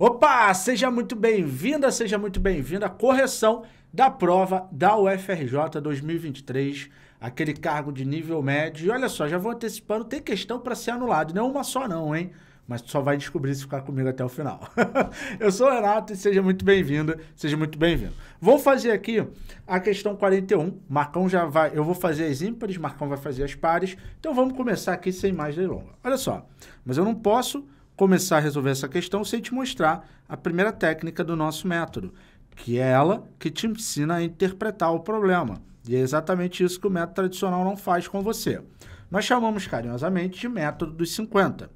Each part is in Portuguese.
Opa, seja muito bem-vinda, seja muito bem-vinda à correção da prova da UFRJ 2023, aquele cargo de nível médio. E olha só, já vou antecipando, tem questão para ser anulado, não é uma só não, hein? Mas tu só vai descobrir se ficar comigo até o final. Eu sou o Renato e seja muito bem-vinda, seja muito bem-vindo. Vou fazer aqui a questão 41. Marcão já vai, eu vou fazer as ímpares, Marcão vai fazer as pares. Então vamos começar aqui sem mais delongas. Olha só, mas eu não posso começar a resolver essa questão sem te mostrar a primeira técnica do nosso método, que é ela que te ensina a interpretar o problema. E é exatamente isso que o método tradicional não faz com você. Nós chamamos carinhosamente de método dos 50.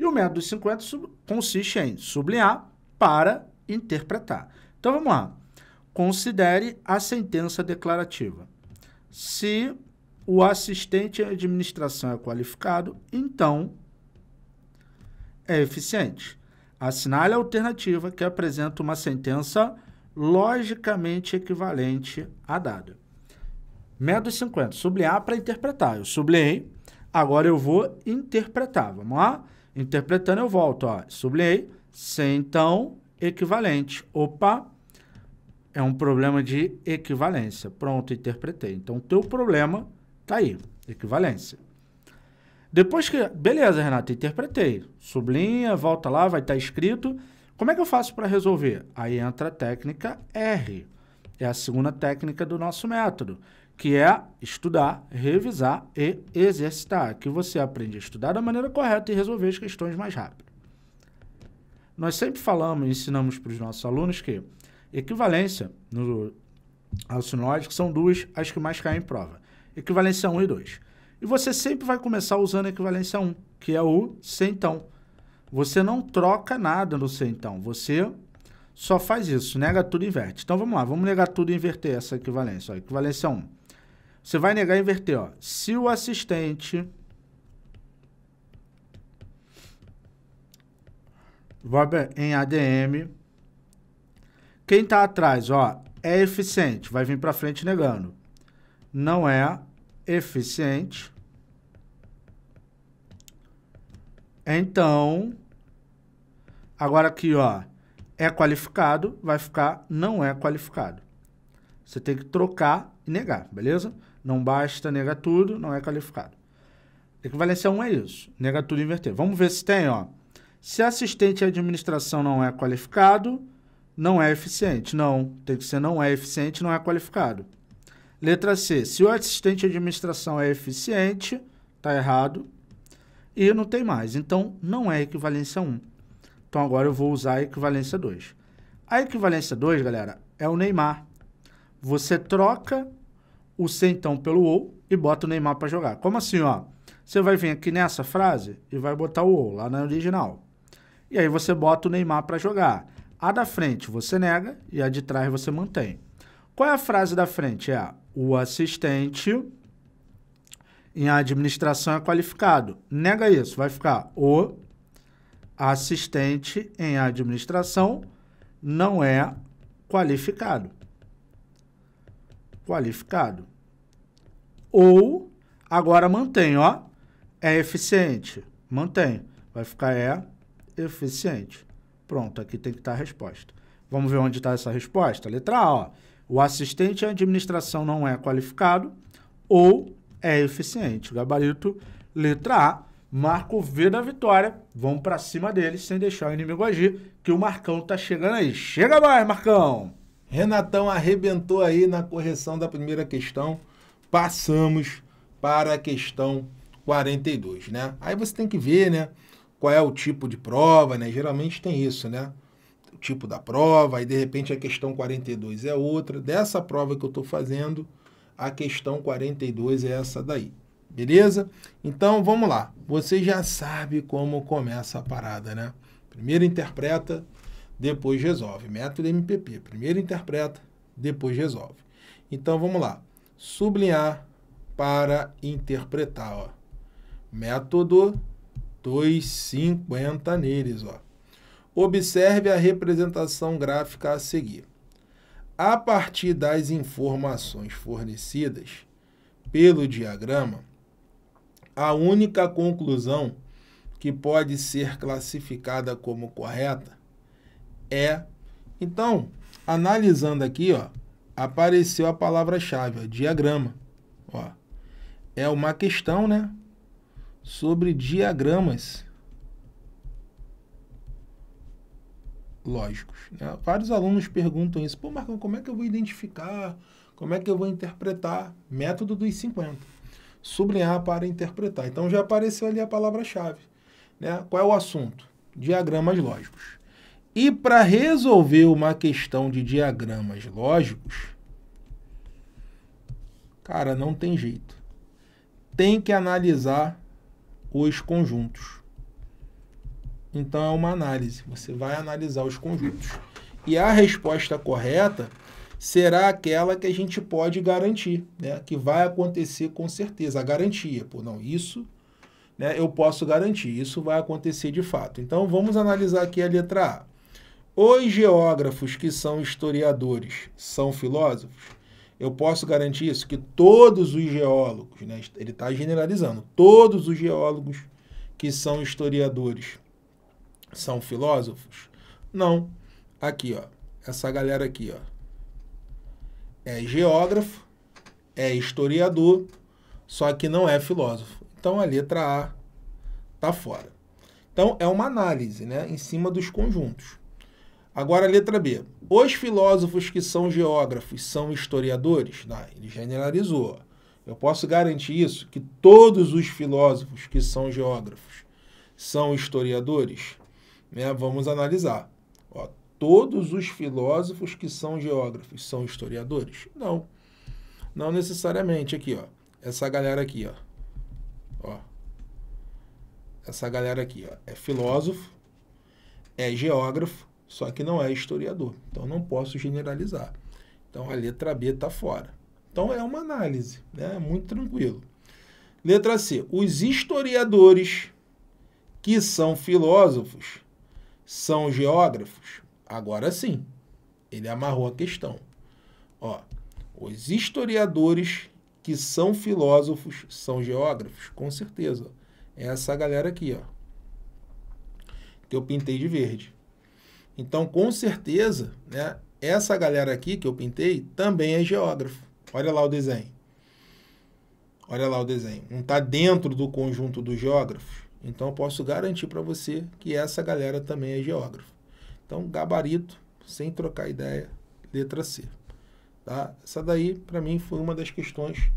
E o método dos 50 consiste em sublinhar para interpretar. Então vamos lá. Considere a sentença declarativa. Se o assistente de administração é qualificado, então é eficiente. Assinale a alternativa que apresenta uma sentença logicamente equivalente à dada. Método 50, sublinhar para interpretar. Eu sublinhei, agora eu vou interpretar. Vamos lá? Interpretando eu volto, ó. Sublinhei, sem então equivalente. Opa, é um problema de equivalência. Pronto, interpretei. Então, teu problema está aí, equivalência. Depois que. Beleza, Renata, interpretei. Sublinha, volta lá, vai estar tá escrito. Como é que eu faço para resolver? Aí entra a técnica R. É a segunda técnica do nosso método, que é estudar, revisar e exercitar. Que você aprende a estudar da maneira correta e resolver as questões mais rápido. Nós sempre falamos e ensinamos para os nossos alunos que equivalência no alcinóide são duas as que mais caem em prova. Equivalência 1 e 2. E você sempre vai começar usando a equivalência 1, que é o centão. Você não troca nada no centão, você só faz isso, nega tudo e inverte. Então vamos lá, vamos negar tudo e inverter essa equivalência. Ó, equivalência 1. Você vai negar e inverter. Ó. Se o assistente Robert em ADM. Quem está atrás, ó, é eficiente, vai vir para frente negando. Não é eficiente, então, agora aqui, ó, é qualificado, vai ficar não é qualificado. Você tem que trocar e negar, beleza? Não basta negar tudo, não é qualificado. Equivalência 1 é isso, negar tudo e inverter. Vamos ver se tem, ó. Se assistente de administração não é qualificado, não é eficiente. Não, tem que ser não é eficiente, não é qualificado. Letra C. Se o assistente de administração é eficiente, está errado. E não tem mais. Então, não é equivalência 1. Então, agora eu vou usar a equivalência 2. A equivalência 2, galera, é o Neymar. Você troca o C, então, pelo ou e bota o Neymar para jogar. Como assim, ó? Você vai vir aqui nessa frase e vai botar o ou lá na original. E aí você bota o Neymar para jogar. A da frente você nega e a de trás você mantém. Qual é a frase da frente? É a o assistente em administração é qualificado. Nega isso, vai ficar o assistente em administração não é qualificado. Qualificado. Ou, agora mantém, ó, é eficiente. Mantém. Vai ficar é eficiente. Pronto, aqui tem que estar tá a resposta. Vamos ver onde está essa resposta? Letra A, ó o assistente à administração não é qualificado ou é eficiente. Gabarito, letra A, Marco V da vitória. Vão para cima deles sem deixar o inimigo agir, que o Marcão tá chegando aí. Chega mais, Marcão! Renatão arrebentou aí na correção da primeira questão. Passamos para a questão 42, né? Aí você tem que ver, né? Qual é o tipo de prova, né? Geralmente tem isso, né? tipo da prova, aí de repente a questão 42 é outra. Dessa prova que eu estou fazendo, a questão 42 é essa daí. Beleza? Então vamos lá. Você já sabe como começa a parada, né? Primeiro interpreta, depois resolve. Método MPP. Primeiro interpreta, depois resolve. Então vamos lá. Sublinhar para interpretar, ó. Método 250 neles, ó. Observe a representação gráfica a seguir. A partir das informações fornecidas pelo diagrama, a única conclusão que pode ser classificada como correta é. Então, analisando aqui, ó, apareceu a palavra-chave, diagrama. Ó, é uma questão né, sobre diagramas lógicos. Né? Vários alunos perguntam isso, pô, Marcão, como é que eu vou identificar, como é que eu vou interpretar? Método dos 50. Sublinhar para interpretar. Então já apareceu ali a palavra-chave. Né? Qual é o assunto? Diagramas lógicos. E para resolver uma questão de diagramas lógicos, cara, não tem jeito. Tem que analisar os conjuntos. Então é uma análise, você vai analisar os conjuntos. E a resposta correta será aquela que a gente pode garantir, né? que vai acontecer com certeza, a garantia. Pô, não, isso né, eu posso garantir, isso vai acontecer de fato. Então vamos analisar aqui a letra A. Os geógrafos que são historiadores são filósofos? Eu posso garantir isso, que todos os geólogos, né, ele está generalizando, todos os geólogos que são historiadores são filósofos? Não. Aqui, ó. Essa galera aqui, ó. É geógrafo, é historiador, só que não é filósofo. Então a letra A tá fora. Então é uma análise, né, em cima dos conjuntos. Agora a letra B. Os filósofos que são geógrafos são historiadores? Não, ele generalizou. Eu posso garantir isso que todos os filósofos que são geógrafos são historiadores? Né? Vamos analisar. Ó, todos os filósofos que são geógrafos são historiadores? Não. Não necessariamente. Aqui, ó. Essa galera aqui, ó. ó. Essa galera aqui, ó. É filósofo, é geógrafo, só que não é historiador. Então, não posso generalizar. Então, a letra B está fora. Então, é uma análise, né? Muito tranquilo. Letra C. Os historiadores que são filósofos são geógrafos? Agora sim, ele amarrou a questão. Ó, os historiadores que são filósofos são geógrafos, com certeza. É essa galera aqui, ó, que eu pintei de verde. Então, com certeza, né, essa galera aqui que eu pintei também é geógrafo. Olha lá o desenho. Olha lá o desenho. Não está dentro do conjunto dos geógrafos? Então eu posso garantir para você que essa galera também é geógrafo. Então, gabarito, sem trocar ideia, letra C. Tá? Essa daí, para mim, foi uma das questões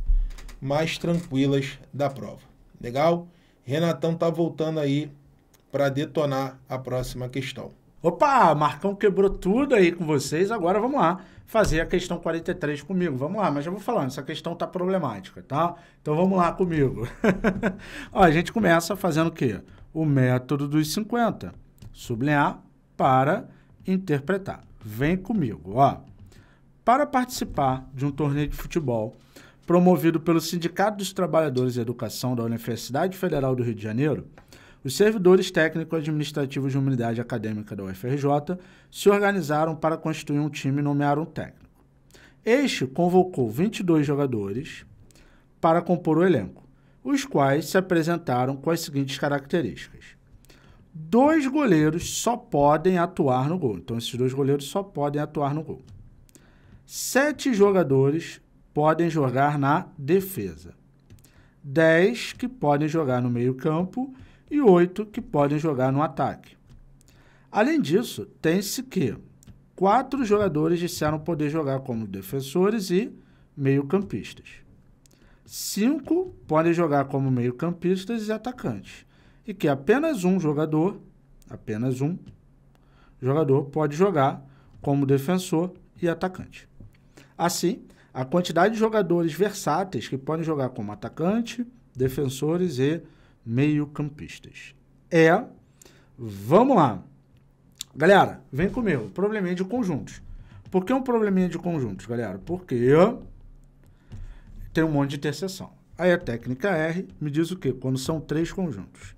mais tranquilas da prova. Legal? Renatão tá voltando aí para detonar a próxima questão. Opa, Marcão quebrou tudo aí com vocês, agora vamos lá fazer a questão 43 comigo. Vamos lá, mas já vou falando, essa questão tá problemática, tá? Então vamos lá comigo. Ó, a gente começa fazendo o quê? O método dos 50. Sublinhar para interpretar. Vem comigo, ó. Para participar de um torneio de futebol promovido pelo Sindicato dos Trabalhadores de Educação da Universidade Federal do Rio de Janeiro, os servidores técnico-administrativos de unidade acadêmica da UFRJ se organizaram para constituir um time e nomear um técnico. Este convocou 22 jogadores para compor o elenco, os quais se apresentaram com as seguintes características. Dois goleiros só podem atuar no gol. Então, esses dois goleiros só podem atuar no gol. Sete jogadores podem jogar na defesa. Dez que podem jogar no meio-campo e oito que podem jogar no ataque. Além disso, tem-se que quatro jogadores disseram poder jogar como defensores e meio-campistas. Cinco podem jogar como meio-campistas e atacantes. E que apenas um jogador, apenas um jogador, pode jogar como defensor e atacante. Assim, a quantidade de jogadores versáteis que podem jogar como atacante, defensores e meio-campistas. É, vamos lá. Galera, vem comigo. Probleminha de conjuntos. Por que um probleminha de conjuntos, galera? Porque tem um monte de interseção. Aí a técnica R me diz o quê? Quando são três conjuntos.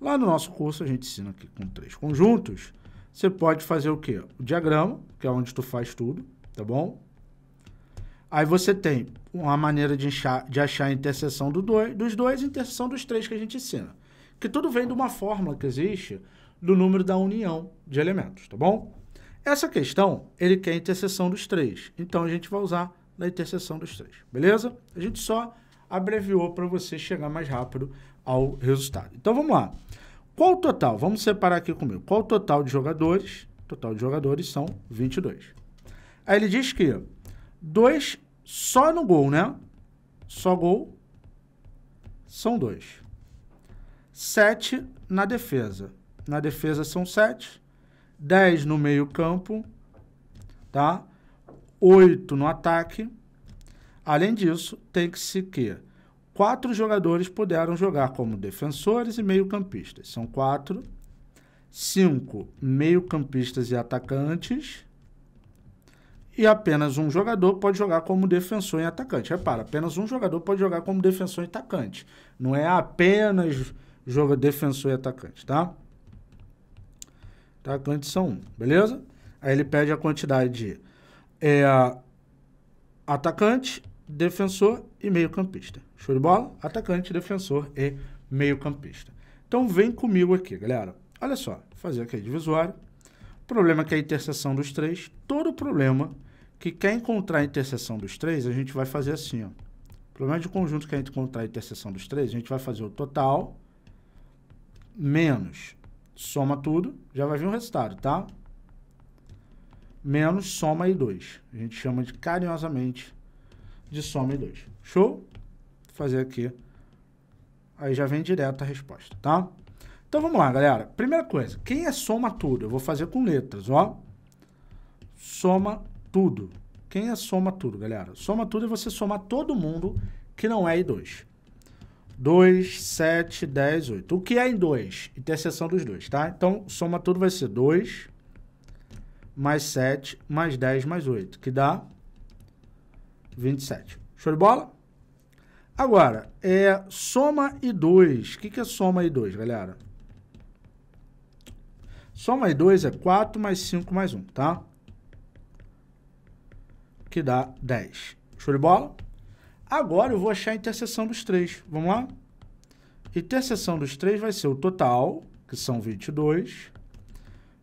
Lá no nosso curso a gente ensina que com três conjuntos você pode fazer o quê? O diagrama, que é onde tu faz tudo, tá bom? Aí você tem uma maneira de, de achar a interseção do dois, dos dois e a interseção dos três que a gente ensina. Que tudo vem de uma fórmula que existe do número da união de elementos, tá bom? Essa questão, ele quer a interseção dos três. Então, a gente vai usar na interseção dos três, beleza? A gente só abreviou para você chegar mais rápido ao resultado. Então, vamos lá. Qual o total? Vamos separar aqui comigo. Qual o total de jogadores? total de jogadores são 22. Aí ele diz que 2 só no gol, né? Só gol. São dois. Sete na defesa. Na defesa são sete. Dez no meio-campo. Tá? Oito no ataque. Além disso, tem que se que quatro jogadores puderam jogar como defensores e meio-campistas. São quatro. Cinco meio-campistas e atacantes e apenas um jogador pode jogar como defensor e atacante. Repara, apenas um jogador pode jogar como defensor e atacante. Não é apenas joga defensor e atacante, tá? Atacantes são um, beleza? Aí ele pede a quantidade de é, atacante, defensor e meio-campista. Show de bola? Atacante, defensor e meio-campista. Então vem comigo aqui, galera. Olha só, fazer aqui divisório. O problema é que é a interseção dos três. Todo problema que quer encontrar a interseção dos três, a gente vai fazer assim, ó. problema de conjunto que a gente encontrar a interseção dos três, a gente vai fazer o total menos soma tudo, já vai vir o resultado, tá? Menos soma e 2. A gente chama de carinhosamente de soma e 2. Show? Vou fazer aqui. Aí já vem direto a resposta, tá? Então vamos lá, galera. Primeira coisa, quem é soma tudo? Eu vou fazer com letras, ó. Soma tudo. Quem é soma tudo, galera? Soma tudo é você somar todo mundo que não é I2. 2, 7, 10, 8. O que é em 2? Interseção dos dois, tá? Então, soma tudo vai ser 2 mais 7 mais 10 mais 8, que dá 27. Show de bola? Agora, é soma e 2. O que, que é soma e 2, galera? Soma e 2 é 4 mais 5 mais 1, tá? que dá 10. Show de bola? Agora eu vou achar a interseção dos três. Vamos lá? Interseção dos três vai ser o total, que são 22,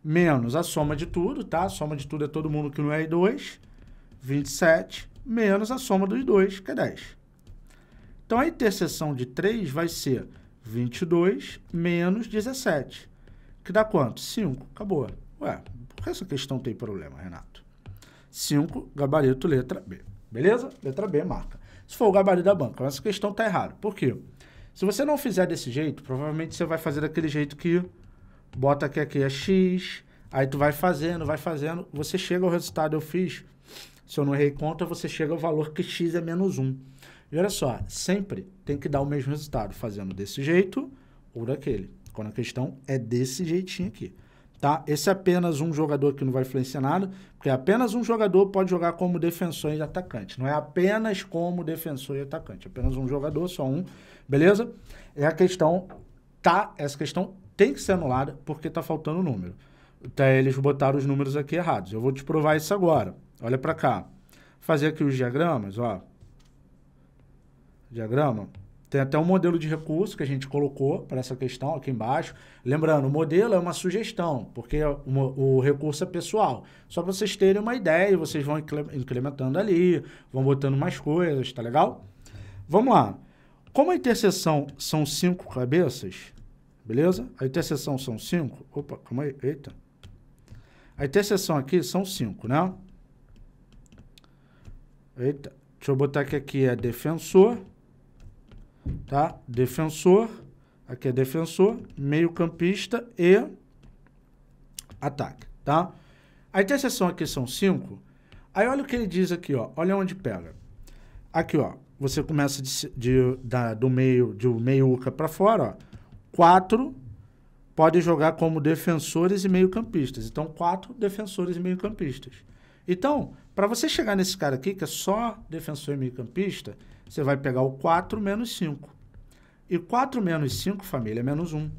menos a soma de tudo, tá? A soma de tudo é todo mundo que não é I2, 27, menos a soma dos dois, que é 10. Então, a interseção de 3 vai ser 22 menos 17, que dá quanto? 5. Acabou. Ué, por que essa questão tem problema, Renato? 5, gabarito letra B. Beleza? Letra B, marca. Se for o gabarito da banca, essa questão está errada. Por quê? Se você não fizer desse jeito, provavelmente você vai fazer daquele jeito que bota que aqui é X, aí tu vai fazendo, vai fazendo, você chega ao resultado, eu fiz, se eu não errei conta, você chega ao valor que X é menos 1. E olha só, sempre tem que dar o mesmo resultado, fazendo desse jeito ou daquele. Quando a questão é desse jeitinho aqui. Tá? Esse é apenas um jogador que não vai influenciar nada, porque apenas um jogador pode jogar como defensor e atacante. Não é apenas como defensor e atacante. Apenas um jogador, só um. Beleza? É a questão. Tá? Essa questão tem que ser anulada porque tá faltando número. Até tá, eles botaram os números aqui errados. Eu vou te provar isso agora. Olha para cá. Fazer aqui os diagramas, ó. Diagrama. Tem até um modelo de recurso que a gente colocou para essa questão aqui embaixo. Lembrando, o modelo é uma sugestão, porque o, é o recurso é pessoal. Só para vocês terem uma ideia, vocês vão incrementando ali, vão botando mais coisas, tá legal? Vamos lá. Como a interseção são cinco cabeças, beleza? A interseção são cinco. Opa, calma aí. Eita. A interseção aqui são cinco, né? Eita. Deixa eu botar que aqui é defensor tá? Defensor, aqui é defensor, meio-campista e ataque, tá? A interseção aqui são cinco. Aí olha o que ele diz aqui, ó. Olha onde pega. Aqui, ó. Você começa de, de da, do meio, de meiuca para fora, ó. Quatro podem jogar como defensores e meio-campistas. Então, quatro defensores e meio-campistas. Então, para você chegar nesse cara aqui, que é só defensor e meio-campista, você vai pegar o 4 menos 5. E 4 menos 5, família, é menos 1.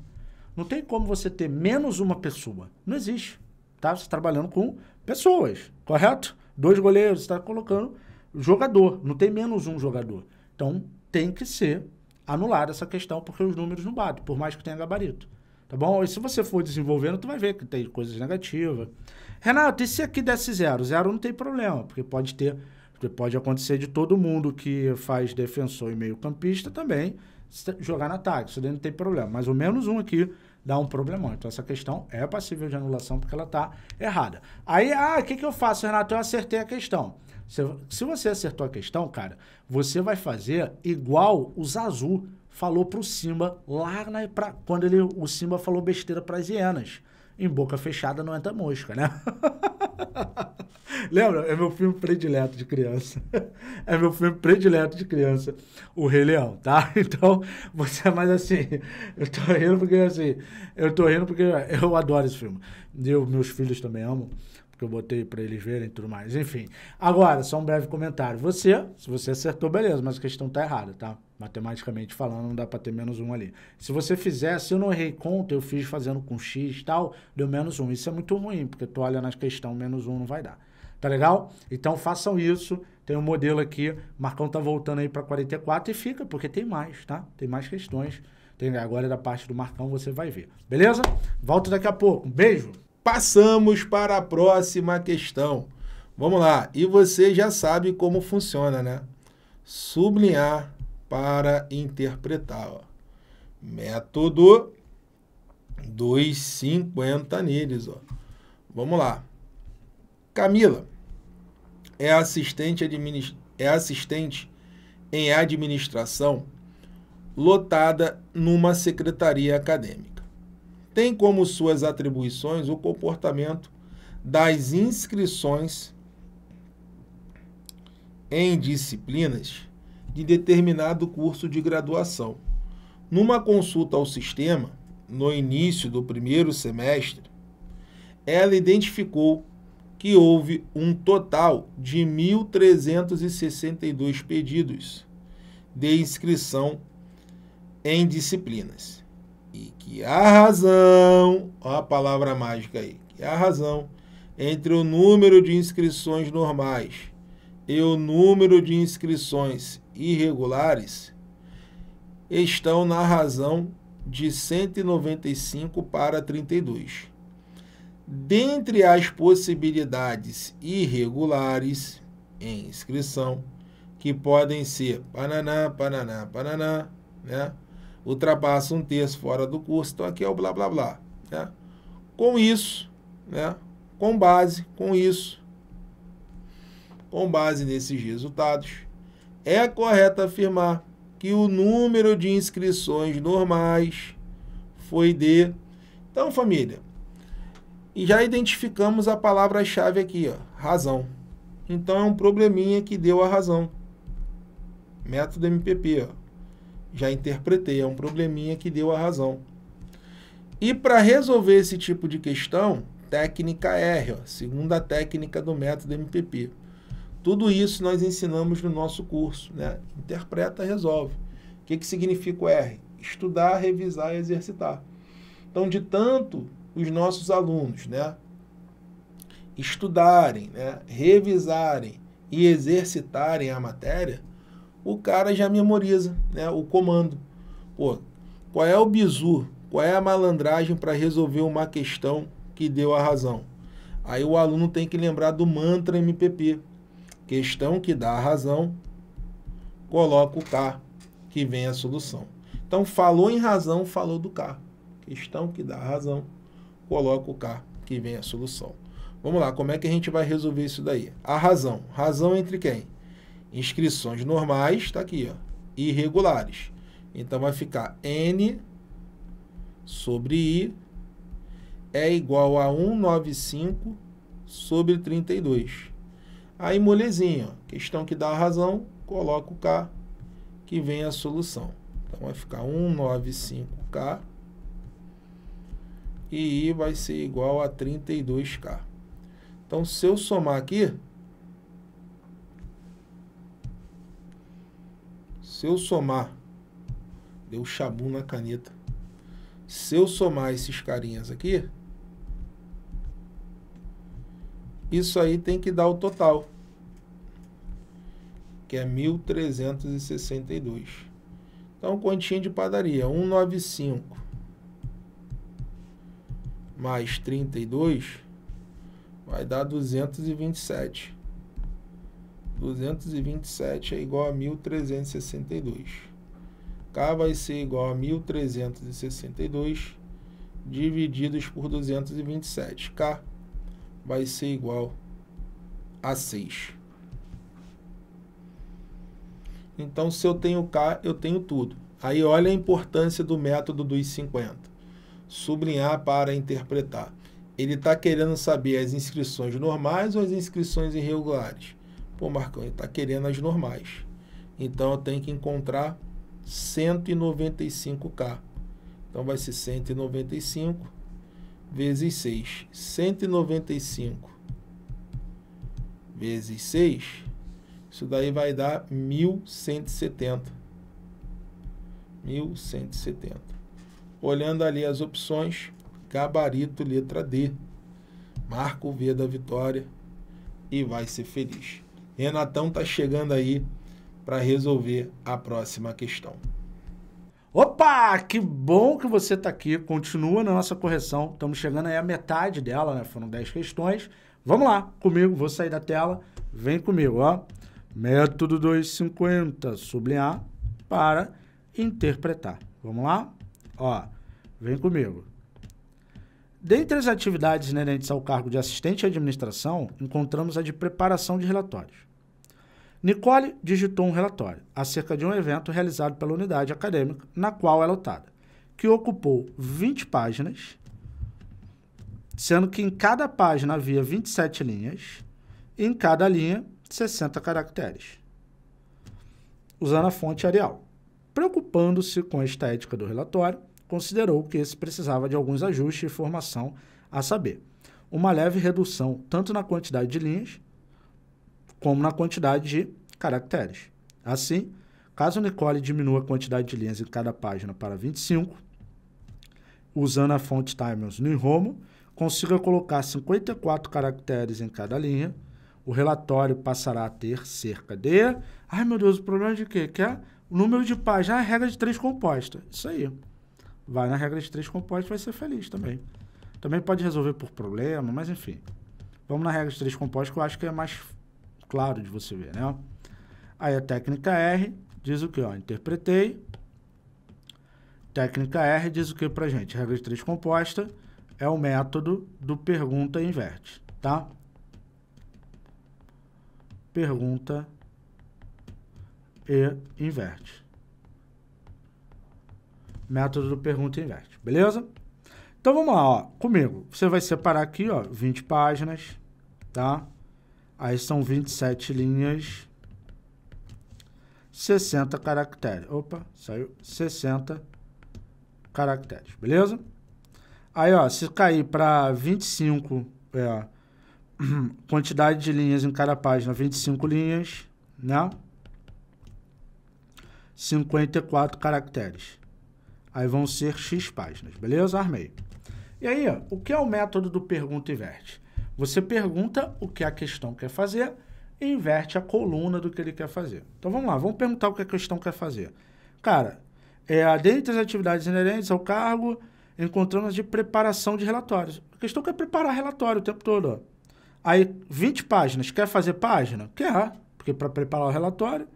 Não tem como você ter menos uma pessoa. Não existe. Tá? Você está trabalhando com pessoas, correto? Dois goleiros, está colocando jogador. Não tem menos um jogador. Então, tem que ser anulada essa questão, porque os números não batem, por mais que tenha gabarito. Tá bom? E se você for desenvolvendo, tu vai ver que tem coisas negativas. Renato, e se aqui desse zero? Zero não tem problema, porque pode ter Pode acontecer de todo mundo que faz defensor e meio-campista também jogar no ataque. Isso daí não tem problema. Mas o menos um aqui dá um problemão. Então essa questão é passível de anulação porque ela está errada. Aí, ah, o que, que eu faço, Renato? Eu acertei a questão. Se, se você acertou a questão, cara, você vai fazer igual o Zazu falou pro Simba lá na, pra, quando ele, o Simba falou besteira para as hienas em boca fechada não entra mosca, né? Lembra? É meu filme predileto de criança. É meu filme predileto de criança, O Rei Leão, tá? Então, você é mais assim. Eu tô rindo porque, assim, eu tô rindo porque eu adoro esse filme. meus filhos também amam porque eu botei para eles verem e tudo mais. Enfim. Agora, só um breve comentário. Você, se você acertou, beleza, mas a questão tá errada, tá? Matematicamente falando, não dá para ter menos um ali. Se você fizer, se eu não errei conta, eu fiz fazendo com x e tal, deu menos um. Isso é muito ruim, porque tu olha na questão, menos um não vai dar. Tá legal? Então façam isso. Tem um modelo aqui. Marcão tá voltando aí para 44 e fica, porque tem mais, tá? Tem mais questões. Tem agora da parte do Marcão, você vai ver. Beleza? Volto daqui a pouco. Um beijo! Passamos para a próxima questão. Vamos lá. E você já sabe como funciona, né? Sublinhar para interpretar. Ó. Método 250 neles. Ó. Vamos lá. Camila é assistente, administ... é assistente em administração lotada numa secretaria acadêmica tem como suas atribuições o comportamento das inscrições em disciplinas de determinado curso de graduação. Numa consulta ao sistema, no início do primeiro semestre, ela identificou que houve um total de 1.362 pedidos de inscrição em disciplinas e que a razão, a palavra mágica aí, que a razão entre o número de inscrições normais e o número de inscrições irregulares estão na razão de 195 para 32. Dentre as possibilidades irregulares em inscrição, que podem ser Paraná, Paraná, Paraná, né? ultrapassa um terço fora do curso, então aqui é o blá blá blá. Né? Com isso, né? com base, com isso, com base nesses resultados, é correto afirmar que o número de inscrições normais foi de. Então, família, e já identificamos a palavra-chave aqui, ó, razão. Então é um probleminha que deu a razão. Método MPP, ó já interpretei, é um probleminha que deu a razão. E para resolver esse tipo de questão, técnica R, ó, segunda técnica do método MPP. Tudo isso nós ensinamos no nosso curso, né? Interpreta, resolve. O que, que significa o R? Estudar, revisar e exercitar. Então, de tanto os nossos alunos, né? Estudarem, né? revisarem e exercitarem a matéria, o cara já memoriza né, o comando. Pô, qual é o bizu? Qual é a malandragem para resolver uma questão que deu a razão? Aí o aluno tem que lembrar do mantra MPP. Questão que dá a razão, coloca o K, que vem a solução. Então, falou em razão, falou do K. Questão que dá a razão, coloca o K, que vem a solução. Vamos lá, como é que a gente vai resolver isso daí? A razão. Razão entre quem? Inscrições normais, está aqui, ó, irregulares. Então, vai ficar N sobre I é igual a 195 sobre 32. Aí, molezinho, questão que dá a razão, coloca o K, que vem a solução. Então, vai ficar 195K e I vai ser igual a 32K. Então, se eu somar aqui, Se eu somar, deu chabu na caneta. Se eu somar esses carinhas aqui, isso aí tem que dar o total, que é 1.362. Então, continha de padaria, 195 mais 32 vai dar 227. 227 é igual a 1362. K vai ser igual a 1362 divididos por 227. K vai ser igual a 6. Então, se eu tenho K, eu tenho tudo. Aí, olha a importância do método dos 50. Sublinhar para interpretar. Ele está querendo saber as inscrições normais ou as inscrições irregulares. Pô, Marcão, ele está querendo as normais. Então eu tenho que encontrar 195K. Então vai ser 195 vezes 6. 195 vezes 6, isso daí vai dar 1170. 1170. Olhando ali as opções, gabarito letra D. Marco o V da vitória e vai ser feliz. Renatão tá chegando aí para resolver a próxima questão. Opa, que bom que você está aqui. Continua na nossa correção. Estamos chegando aí à metade dela, né? Foram 10 questões. Vamos lá, comigo, vou sair da tela. Vem comigo, ó. Método 250, sublinhar para interpretar. Vamos lá? Ó, vem comigo. Dentre as atividades inerentes ao cargo de assistente de administração, encontramos a de preparação de relatórios. Nicole digitou um relatório acerca de um evento realizado pela unidade acadêmica na qual é lotada, que ocupou 20 páginas, sendo que em cada página havia 27 linhas e em cada linha 60 caracteres, usando a fonte Arial. Preocupando-se com a estética do relatório, considerou que esse precisava de alguns ajustes e formação a saber, uma leve redução tanto na quantidade de linhas como na quantidade de caracteres. Assim, caso Nicole diminua a quantidade de linhas em cada página para 25, usando a fonte Times New Roman, consiga colocar 54 caracteres em cada linha, o relatório passará a ter cerca de... Ai, meu Deus, o problema é de quê? Que é o número de páginas, ah, a regra de três compostas. Isso aí. Vai na regra de três compostas, vai ser feliz também. Também pode resolver por problema, mas enfim. Vamos na regra de três compostas, que eu acho que é mais claro de você ver, né? Aí a técnica R diz o que? Ó, interpretei. Técnica R diz o que pra gente? Regra de três composta é o método do pergunta inverte, tá? Pergunta e inverte. Método do pergunta e inverte, beleza? Então vamos lá, ó, comigo. Você vai separar aqui, ó, 20 páginas, tá? Aí são 27 linhas, 60 caracteres. Opa, saiu 60 caracteres, beleza? Aí, ó, se cair para 25, é, quantidade de linhas em cada página, 25 linhas, né? 54 caracteres. Aí vão ser X páginas, beleza? Armei. E aí, ó, o que é o método do pergunta e verte? Você pergunta o que a questão quer fazer e inverte a coluna do que ele quer fazer. Então vamos lá, vamos perguntar o que a questão quer fazer. Cara, é, dentre as atividades inerentes ao cargo, encontramos de preparação de relatórios. A questão quer preparar relatório o tempo todo. Ó. Aí, 20 páginas. Quer fazer página? Quer, porque para preparar o relatório,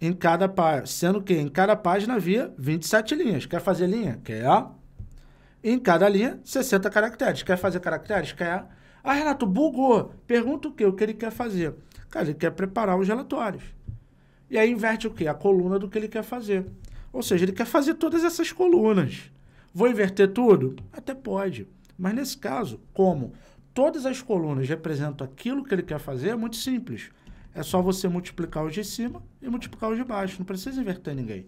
em cada página, sendo que em cada página havia 27 linhas. Quer fazer linha? Quer. Em cada linha, 60 caracteres. Quer fazer caracteres? Quer. Ah, Renato, bugou. Pergunta o que, o que ele quer fazer. Cara, ele quer preparar os relatórios. E aí inverte o quê? A coluna do que ele quer fazer. Ou seja, ele quer fazer todas essas colunas. Vou inverter tudo? Até pode. Mas nesse caso, como todas as colunas representam aquilo que ele quer fazer, é muito simples. É só você multiplicar os de cima e multiplicar os de baixo. Não precisa inverter ninguém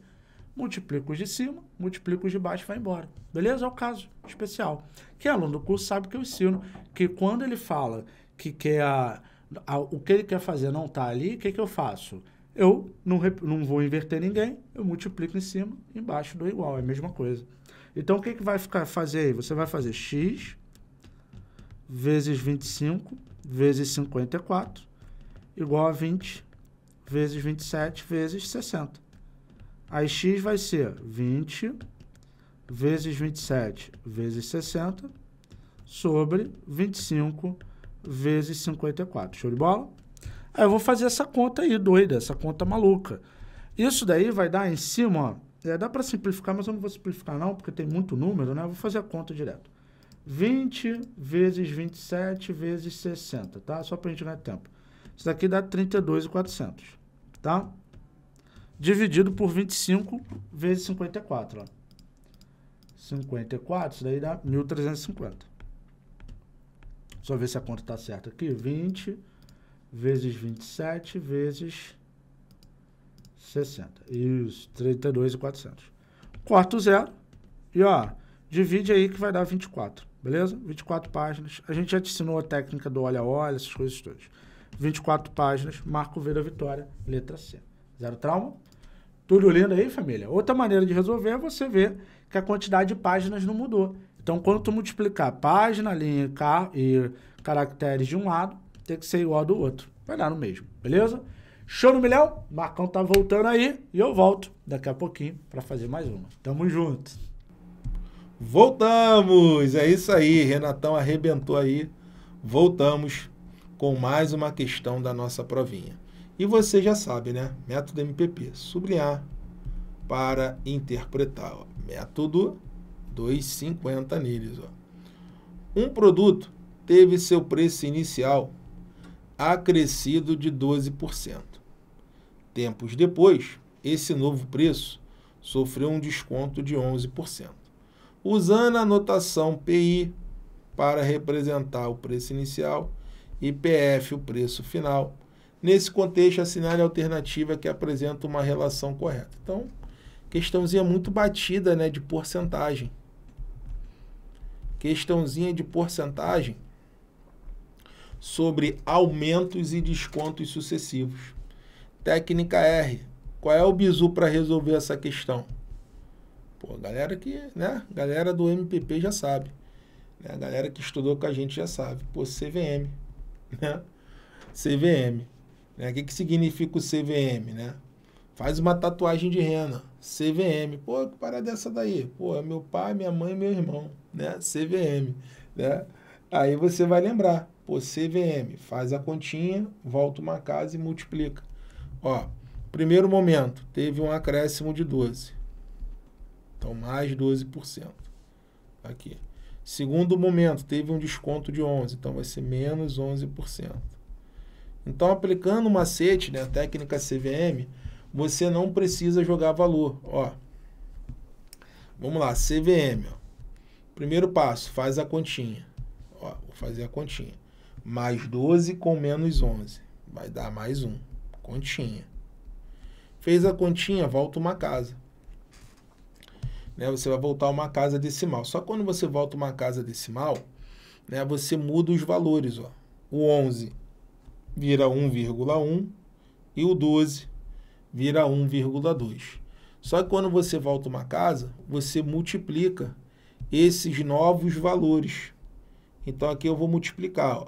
multiplica os de cima, multiplica os de baixo e vai embora. Beleza? É o caso especial. Quem é aluno do curso sabe que eu ensino que quando ele fala que quer a, a, o que ele quer fazer não está ali, o que, que eu faço? Eu não, não vou inverter ninguém, eu multiplico em cima, embaixo do igual, é a mesma coisa. Então, o que, que vai ficar, fazer aí? Você vai fazer x vezes 25 vezes 54 igual a 20 vezes 27 vezes 60. Aí x vai ser 20 vezes 27 vezes 60 sobre 25 vezes 54. Show de bola? Aí eu vou fazer essa conta aí, doida, essa conta maluca. Isso daí vai dar em cima, ó, é, dá para simplificar, mas eu não vou simplificar não, porque tem muito número, né? Eu vou fazer a conta direto. 20 vezes 27 vezes 60, tá? Só para a gente ganhar tempo. Isso daqui dá 32,400, tá? dividido por 25 vezes 54. Ó. 54, isso daí dá 1.350. Só ver se a conta está certa aqui. 20 vezes 27 vezes 60. Isso, 32,400. Corta o zero e, ó, divide aí que vai dar 24, beleza? 24 páginas. A gente já te ensinou a técnica do olha-olha, essas coisas todas. 24 páginas, marco V da vitória, letra C. Zero trauma. Tudo lindo aí, família? Outra maneira de resolver é você ver que a quantidade de páginas não mudou. Então, quando tu multiplicar página, linha car e caracteres de um lado, tem que ser igual ao do outro. Vai dar no mesmo, beleza? Show no milhão? Marcão tá voltando aí e eu volto daqui a pouquinho para fazer mais uma. Tamo junto. Voltamos! É isso aí, Renatão arrebentou aí. Voltamos com mais uma questão da nossa provinha. E você já sabe, né? Método MPP, sublinhar para interpretar. Ó. Método 250 neles. Ó. Um produto teve seu preço inicial acrescido de 12%. Tempos depois, esse novo preço sofreu um desconto de 11%. Usando a notação PI para representar o preço inicial e PF, o preço final, Nesse contexto, assinale a alternativa que apresenta uma relação correta. Então, questãozinha muito batida né, de porcentagem. Questãozinha de porcentagem sobre aumentos e descontos sucessivos. Técnica R. Qual é o bizu para resolver essa questão? Pô, galera que, né? Galera do MPP já sabe. Né? A galera que estudou com a gente já sabe. Pô, CVM, né? CVM. Né? O que, que significa o CVM, né? Faz uma tatuagem de rena, CVM. Pô, que parada dessa é essa daí? Pô, é meu pai, minha mãe e meu irmão, né? CVM, né? Aí você vai lembrar, pô, CVM, faz a continha, volta uma casa e multiplica. Ó, primeiro momento, teve um acréscimo de 12. Então, mais 12%. Aqui. Segundo momento, teve um desconto de 11, então vai ser menos 11%. Então, aplicando o macete, né, a técnica CVM, você não precisa jogar valor. Ó, vamos lá, CVM. Ó. Primeiro passo, faz a continha. Ó, vou fazer a continha. Mais 12 com menos 11. Vai dar mais um. Continha. Fez a continha, volta uma casa. Né, você vai voltar uma casa decimal. Só quando você volta uma casa decimal, né, você muda os valores. Ó. O 11 vira 1,1 e o 12 vira 1,2. Só que quando você volta uma casa, você multiplica esses novos valores. Então aqui eu vou multiplicar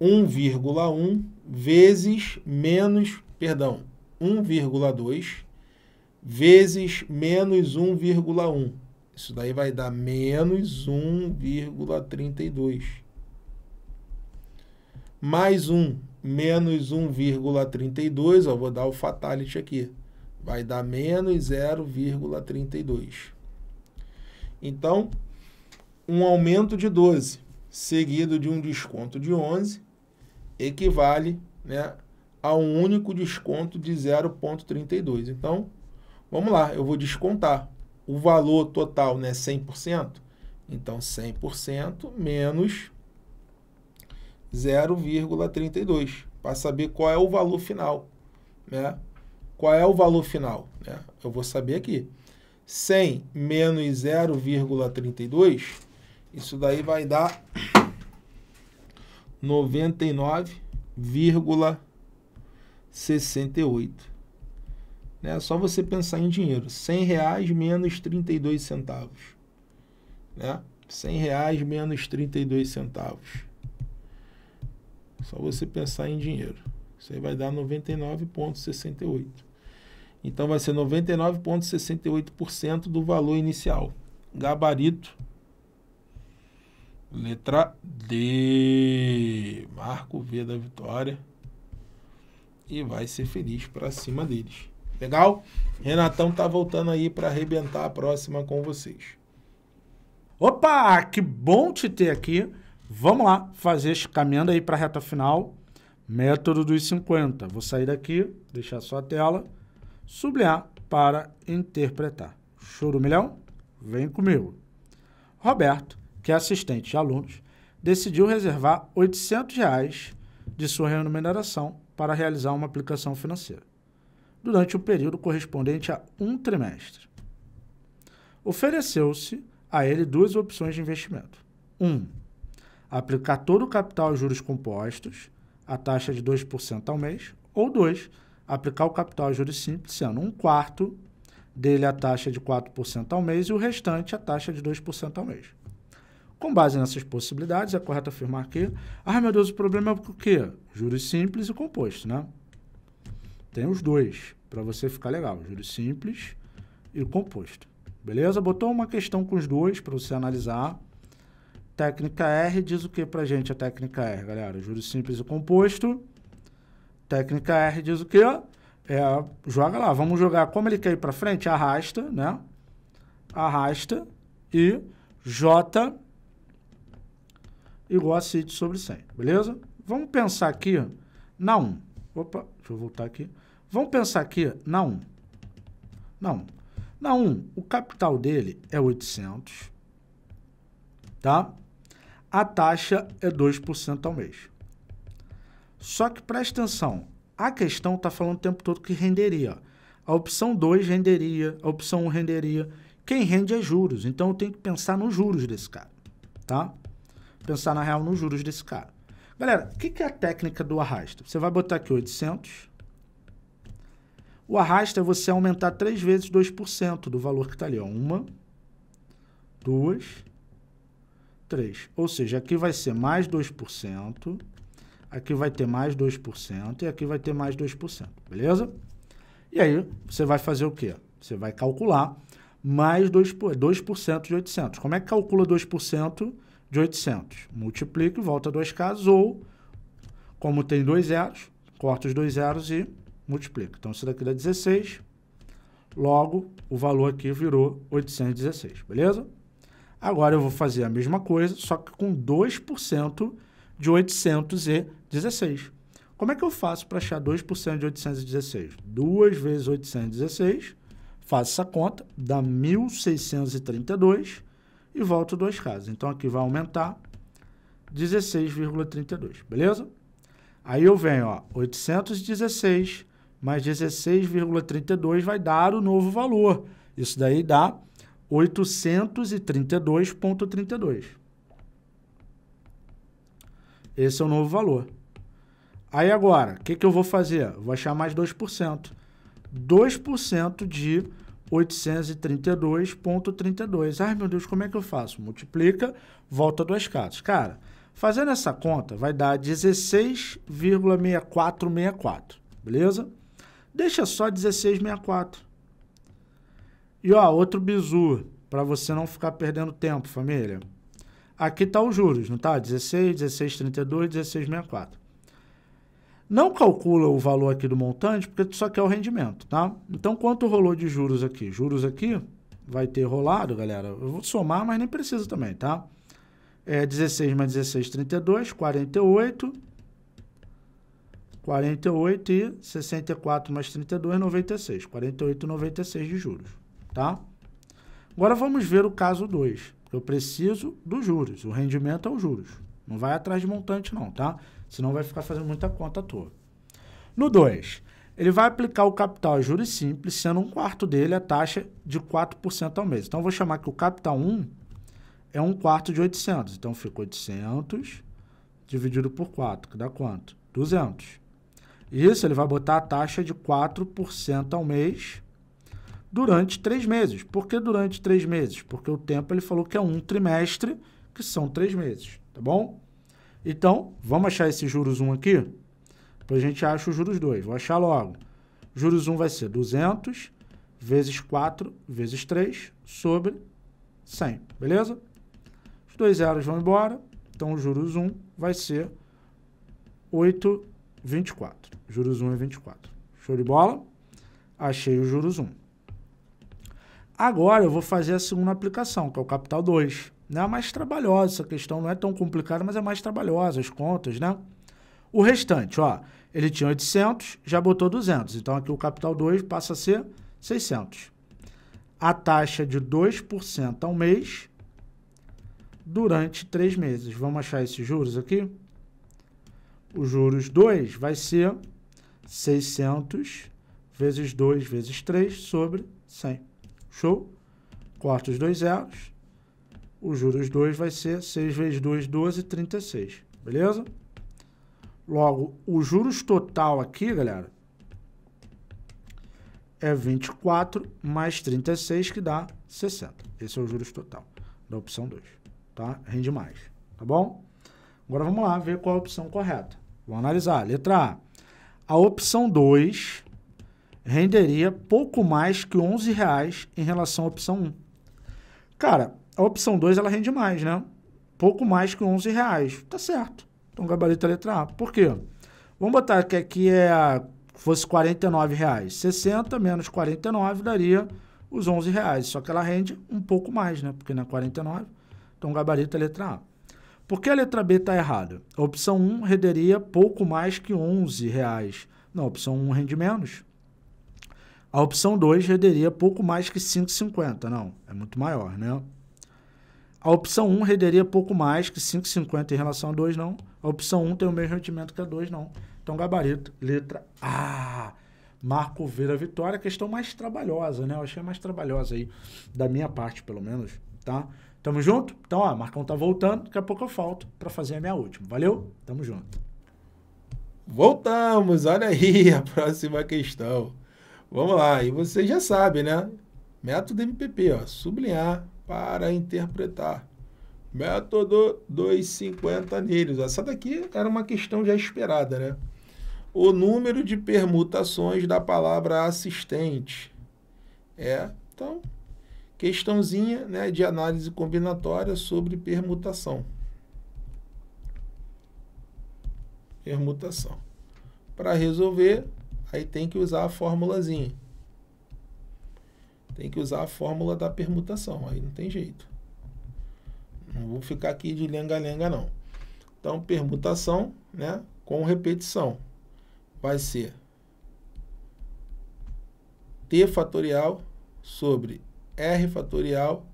1,1 vezes menos, perdão, 1,2 vezes menos 1,1. Isso daí vai dar menos 1,32 mais 1 menos 1,32, eu vou dar o fatality aqui, vai dar menos 0,32. Então, um aumento de 12 seguido de um desconto de 11 equivale né, a um único desconto de 0,32. Então, vamos lá, eu vou descontar. O valor total né, 100%, então 100% menos 0,32 para saber qual é o valor final, né? Qual é o valor final? Né? Eu vou saber aqui. 100 menos 0,32, isso daí vai dar 99,68. Né? Só você pensar em dinheiro. 100 reais menos 32 centavos. Né? 100 reais menos 32 centavos. Só você pensar em dinheiro. Isso aí vai dar 99,68. Então vai ser 99,68% do valor inicial. Gabarito. Letra D. Marco V da vitória. E vai ser feliz para cima deles. Legal? Renatão tá voltando aí para arrebentar a próxima com vocês. Opa, que bom te ter aqui. Vamos lá fazer, caminhando aí para a reta final, método dos 50. Vou sair daqui, deixar só a tela, sublinhar para interpretar. Choro milhão? Vem comigo. Roberto, que é assistente de alunos, decidiu reservar R$ 800 reais de sua remuneração para realizar uma aplicação financeira, durante o período correspondente a um trimestre. Ofereceu-se a ele duas opções de investimento. 1. Um, aplicar todo o capital a juros compostos, a taxa de 2% ao mês, ou 2, aplicar o capital a juros simples, sendo um quarto dele a taxa de 4% ao mês e o restante a taxa de 2% ao mês. Com base nessas possibilidades, é correto afirmar que, ah, meu Deus, o problema é o quê? Juros simples e composto, né? Tem os dois, para você ficar legal, juros simples e composto. Beleza? Botou uma questão com os dois para você analisar. Técnica R diz o que pra gente a técnica R, galera? Juro simples e composto. Técnica R diz o que? É, joga lá, vamos jogar como ele quer ir para frente, arrasta, né? Arrasta e J igual a CIT sobre 100, beleza? Vamos pensar aqui na 1. Opa, deixa eu voltar aqui. Vamos pensar aqui na 1. Na 1. Na 1, o capital dele é 800, tá? a taxa é 2% ao mês. Só que presta atenção, a questão está falando o tempo todo que renderia. A opção 2 renderia, a opção 1 um renderia. Quem rende é juros, então eu tenho que pensar nos juros desse cara, tá? Pensar na real nos juros desse cara. Galera, o que, que é a técnica do arrasto? Você vai botar aqui 800. O arrasto é você aumentar três vezes 2% do valor que está ali. Ó. Uma, duas, 3. Ou seja, aqui vai ser mais 2%, aqui vai ter mais 2% e aqui vai ter mais 2%, beleza? E aí você vai fazer o quê? Você vai calcular mais 2%, 2 de 800. Como é que calcula 2% de 800? Multiplica e volta dois casas ou, como tem dois zeros, corta os dois zeros e multiplica. Então, isso daqui dá 16, logo o valor aqui virou 816, beleza? Agora eu vou fazer a mesma coisa, só que com 2% de 816. Como é que eu faço para achar 2% de 816? 2 vezes 816, faço essa conta, dá 1.632 e volto duas casas. Então aqui vai aumentar 16,32, beleza? Aí eu venho, ó, 816 mais 16,32 vai dar o novo valor. Isso daí dá 832,32. Esse é o novo valor. Aí agora, o que, que eu vou fazer? Vou achar mais 2%. 2% de 832,32. Ai, meu Deus, como é que eu faço? Multiplica, volta duas casas. Cara, fazendo essa conta, vai dar 16,6464, beleza? Deixa só 16,64. E ó, outro bizu, para você não ficar perdendo tempo, família. Aqui tá os juros, não tá? 16, 16,32, 16,64. Não calcula o valor aqui do montante, porque tu só quer o rendimento, tá? Então, quanto rolou de juros aqui? Juros aqui vai ter rolado, galera. Eu vou somar, mas nem precisa também, tá? É 16 mais 16, 32, 48. 48 e 64 mais 32, 96. 48, 96 de juros tá? Agora vamos ver o caso 2. Eu preciso dos juros, o rendimento é os juros. Não vai atrás de montante não, tá? Senão vai ficar fazendo muita conta à toa. No 2, ele vai aplicar o capital a juros simples, sendo um quarto dele a taxa de 4% ao mês. Então, eu vou chamar que o capital 1 é um quarto de 800. Então, fica 800 dividido por 4, que dá quanto? 200. Isso, ele vai botar a taxa de 4% ao mês, durante três meses. Por que durante três meses? Porque o tempo ele falou que é um trimestre, que são três meses, tá bom? Então, vamos achar esse juros 1 aqui? Depois a gente acha o juros 2. Vou achar logo. Juros 1 vai ser 200 vezes 4 vezes 3 sobre 100, beleza? Os dois zeros vão embora, então o juros 1 vai ser 8,24. Juros 1 é 24. Show de bola? Achei o juros 1. Agora eu vou fazer a segunda aplicação, que é o Capital 2. Né? É mais trabalhosa essa questão, não é tão complicada, mas é mais trabalhosa as contas, né? O restante, ó, ele tinha 800, já botou 200. Então aqui o Capital 2 passa a ser 600. A taxa de 2% ao mês durante três meses. Vamos achar esses juros aqui? Os juros 2 vai ser 600 vezes 2 vezes 3 sobre 100. Show? Corta os dois zeros. O juros 2 vai ser 6 vezes 2, 12, 36. Beleza? Logo, o juros total aqui, galera, é 24 mais 36, que dá 60. Esse é o juros total da opção 2, tá? Rende mais, tá bom? Agora vamos lá ver qual é a opção correta. Vou analisar. Letra A. A opção 2 renderia pouco mais que 11 reais em relação à opção 1. Cara, a opção 2 ela rende mais, né? Pouco mais que 11 reais. Tá certo. Então, gabarito é letra A. Por quê? Vamos botar que aqui é fosse 49 reais. 60 menos 49 daria os 11 reais. Só que ela rende um pouco mais, né? Porque não é 49. Então, gabarito é letra A. Por que a letra B está errada? A opção 1 renderia pouco mais que 11 reais. Não, a opção 1 rende menos. A opção 2 renderia pouco mais que 5,50. Não, é muito maior, né? A opção 1 renderia pouco mais que 5,50 em relação a 2, não. A opção 1 tem o mesmo rendimento que a 2, não. Então, gabarito, letra A. Marco vera Vitória, questão mais trabalhosa, né? Eu achei mais trabalhosa aí, da minha parte, pelo menos, tá? Tamo junto? Então, ó, Marcão tá voltando, daqui a pouco eu falto para fazer a minha última. Valeu? Tamo junto. Voltamos, olha aí a próxima questão. Vamos lá, e você já sabe, né? Método MPP, ó, sublinhar para interpretar. Método 250 neles. Essa daqui era uma questão já esperada, né? O número de permutações da palavra assistente. É, então, questãozinha né, de análise combinatória sobre permutação. Permutação. Para resolver, aí tem que usar a formulazinha. Tem que usar a fórmula da permutação, aí não tem jeito. Não vou ficar aqui de lenga-lenga, não. Então, permutação né, com repetição vai ser t fatorial sobre r fatorial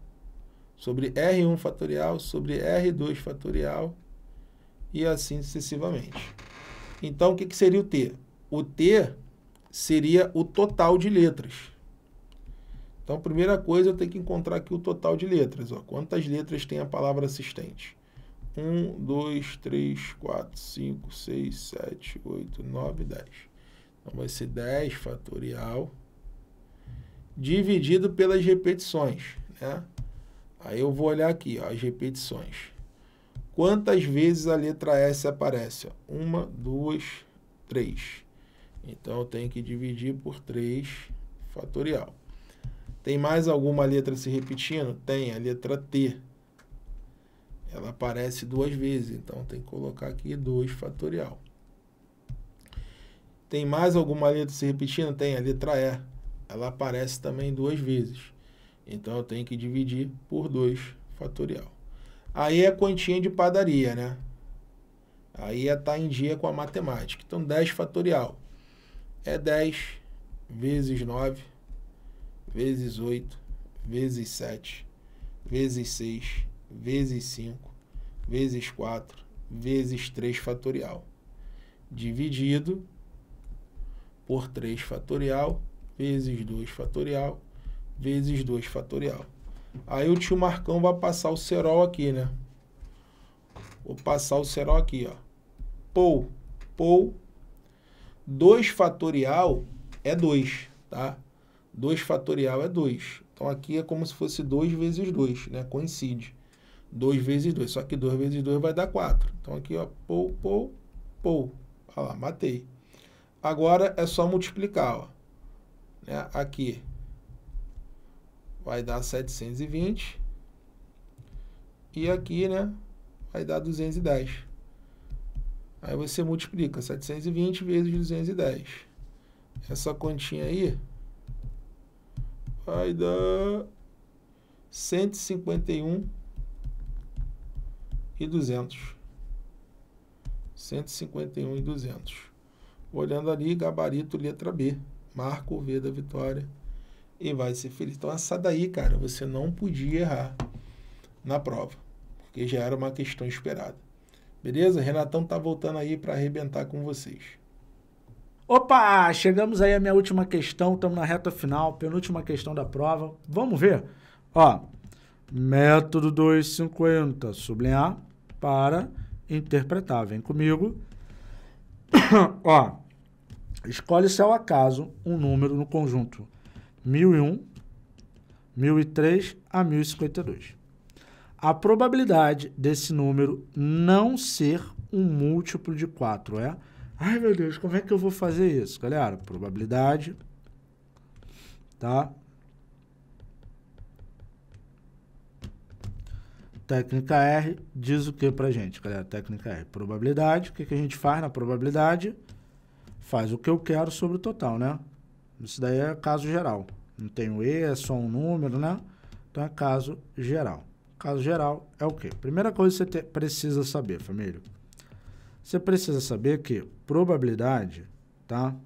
sobre r1 fatorial sobre r2 fatorial e assim sucessivamente. Então, o que, que seria o t? O t seria o total de letras. Então, a primeira coisa, eu tenho que encontrar aqui o total de letras. Ó. Quantas letras tem a palavra assistente? 1, 2, 3, 4, 5, 6, 7, 8, 9, 10. Então, vai ser 10 fatorial dividido pelas repetições. Né? Aí eu vou olhar aqui, ó, as repetições. Quantas vezes a letra S aparece? 1, 2, 3. três. Então eu tenho que dividir por 3 fatorial. Tem mais alguma letra se repetindo? Tem, a letra T. Ela aparece duas vezes, então tem que colocar aqui 2 fatorial. Tem mais alguma letra se repetindo? Tem, a letra E. Ela aparece também duas vezes. Então eu tenho que dividir por 2 fatorial. Aí é a de padaria, né? Aí é tá em dia com a matemática. Então 10 fatorial é 10 vezes 9, vezes 8, vezes 7, vezes 6, vezes 5, vezes 4, vezes 3 fatorial, dividido por 3 fatorial, vezes 2 fatorial, vezes 2 fatorial. Aí o tio Marcão vai passar o cerol aqui, né? Vou passar o cerol aqui, ó. Pou, pou, 2 fatorial é 2, tá? 2 fatorial é 2. Então aqui é como se fosse 2 vezes 2, né? Coincide. 2 vezes 2, só que 2 vezes 2 vai dar 4. Então aqui, ó, pou, pou, pou. Olha lá, matei. Agora é só multiplicar, ó. Né? Aqui vai dar 720. E aqui, né, vai dar 210. Aí você multiplica 720 vezes 210. Essa continha aí vai dar 151 e 200. 151 e 200. Olhando ali, gabarito letra B. Marca o V da vitória e vai ser feliz. Então, essa daí, cara, você não podia errar na prova, porque já era uma questão esperada. Beleza? Renatão tá voltando aí para arrebentar com vocês. Opa, chegamos aí à minha última questão, estamos na reta final, penúltima questão da prova. Vamos ver. Ó, método 250, sublinhar para interpretar. Vem comigo. Ó, escolhe-se ao acaso um número no conjunto 1001, 1003 a 1052. A probabilidade desse número não ser um múltiplo de 4 é... Ai, meu Deus, como é que eu vou fazer isso? Galera, probabilidade, tá? Técnica R diz o que pra gente, galera? Técnica R, probabilidade, o que, que a gente faz na probabilidade? Faz o que eu quero sobre o total, né? Isso daí é caso geral. Não tem o E, é só um número, né? Então é caso geral caso geral, é o quê? Primeira coisa que você precisa saber, família. Você precisa saber que probabilidade, tá?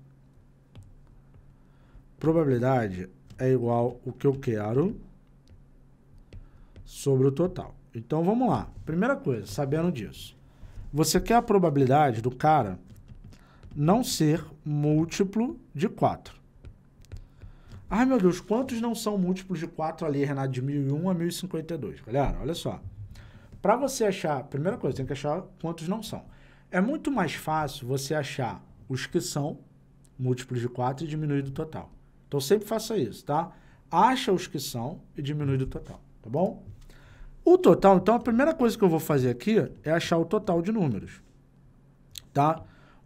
Probabilidade é igual o que eu quero sobre o total. Então vamos lá. Primeira coisa, sabendo disso. Você quer a probabilidade do cara não ser múltiplo de 4. Ai, meu Deus, quantos não são múltiplos de 4 ali, Renato, de 1001 a 1052? Galera, olha só. Para você achar, primeira coisa, tem que achar quantos não são. É muito mais fácil você achar os que são múltiplos de 4 e diminuir do total. Então sempre faça isso, tá? Acha os que são e diminui do total, tá bom? O total, então a primeira coisa que eu vou fazer aqui é achar o total de números, tá?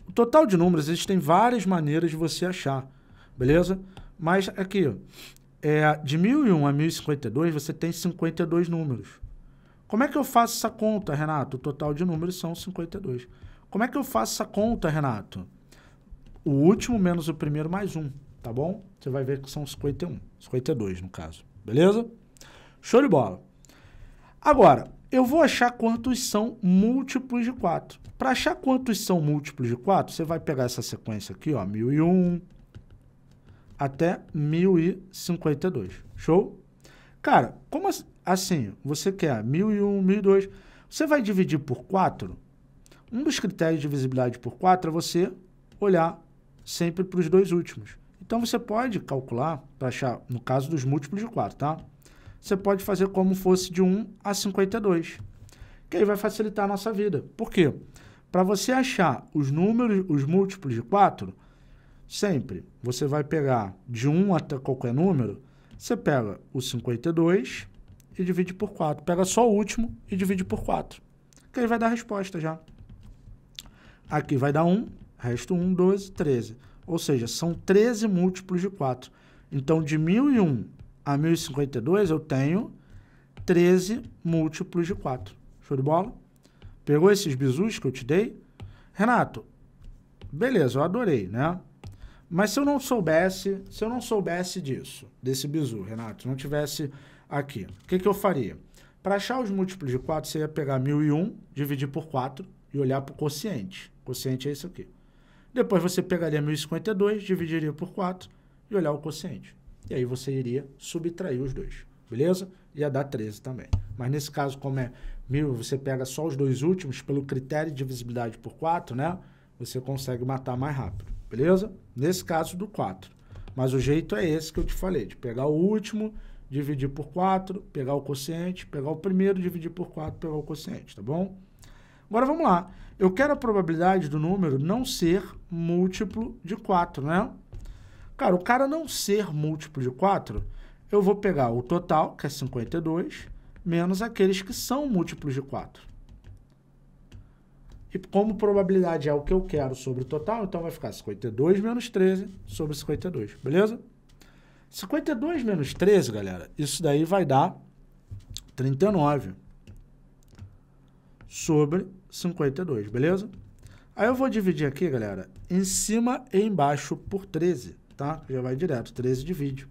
O total de números, existem várias maneiras de você achar, beleza? Beleza? Mas aqui, é, de 1001 a 1052, você tem 52 números. Como é que eu faço essa conta, Renato? O total de números são 52. Como é que eu faço essa conta, Renato? O último menos o primeiro mais um, tá bom? Você vai ver que são 51, 52 no caso, beleza? Show de bola. Agora, eu vou achar quantos são múltiplos de 4. Para achar quantos são múltiplos de 4, você vai pegar essa sequência aqui, ó, 1001, até 1052. Show? Cara, como assim? Você quer 1001, 1002. Você vai dividir por 4? Um dos critérios de divisibilidade por 4 é você olhar sempre para os dois últimos. Então você pode calcular, para achar, no caso dos múltiplos de 4, tá? Você pode fazer como fosse de 1 a 52. Que aí vai facilitar a nossa vida. Por quê? Para você achar os números, os múltiplos de 4, Sempre. Você vai pegar de 1 até qualquer número, você pega o 52 e divide por 4. Pega só o último e divide por 4. Que aí vai dar a resposta já. Aqui vai dar 1, resto 1, 12, 13. Ou seja, são 13 múltiplos de 4. Então, de 1001 a 1052, eu tenho 13 múltiplos de 4. Show de bola? Pegou esses bizus que eu te dei? Renato, beleza, eu adorei, né? Mas se eu não soubesse, se eu não soubesse disso, desse bizu, Renato, não tivesse aqui, o que, que eu faria? Para achar os múltiplos de 4, você ia pegar 1001, dividir por 4 e olhar para o quociente. O quociente é isso aqui. Depois você pegaria 1052, dividiria por 4 e olhar o quociente. E aí você iria subtrair os dois, beleza? Ia dar 13 também. Mas nesse caso, como é 1000, você pega só os dois últimos, pelo critério de divisibilidade por 4, né? Você consegue matar mais rápido, beleza? Nesse caso, do 4. Mas o jeito é esse que eu te falei, de pegar o último, dividir por 4, pegar o quociente, pegar o primeiro, dividir por 4, pegar o quociente, tá bom? Agora vamos lá. Eu quero a probabilidade do número não ser múltiplo de 4, né? Cara, o cara não ser múltiplo de 4, eu vou pegar o total, que é 52, menos aqueles que são múltiplos de 4. E como probabilidade é o que eu quero sobre o total, então vai ficar 52 menos 13 sobre 52, beleza? 52 menos 13, galera, isso daí vai dar 39 sobre 52, beleza? Aí eu vou dividir aqui, galera, em cima e embaixo por 13, tá? Já vai direto, 13 divide.